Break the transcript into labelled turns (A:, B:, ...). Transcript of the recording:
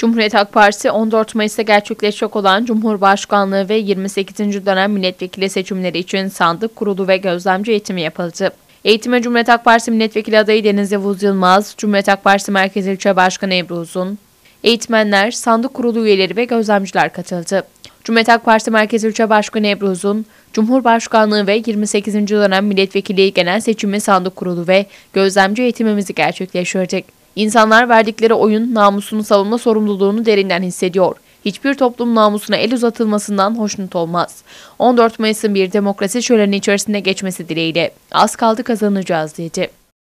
A: Cumhuriyet Halk Partisi 14 Mayıs'ta gerçekleşecek olan Cumhurbaşkanlığı ve 28. dönem milletvekili seçimleri için sandık kurulu ve gözlemci eğitimi yapıldı. Eğitime Cumhuriyet Halk Partisi milletvekili adayı Deniz Yavuz Yılmaz, Cumhuriyet Halk Partisi Merkez İlçe Başkanı Ebru Uzun, eğitmenler, sandık kurulu üyeleri ve gözlemciler katıldı. Cumhuriyet Halk Partisi Merkez İlçe Başkanı Ebru Uzun, Cumhurbaşkanlığı ve 28. dönem milletvekili genel seçimi sandık kurulu ve gözlemci eğitimimizi gerçekleştirdik. İnsanlar verdikleri oyun namusunu savunma sorumluluğunu derinden hissediyor. Hiçbir toplum namusuna el uzatılmasından hoşnut olmaz. 14 Mayıs'ın bir demokrasi şöleni içerisinde geçmesi dileğiyle az kaldı kazanacağız dedi.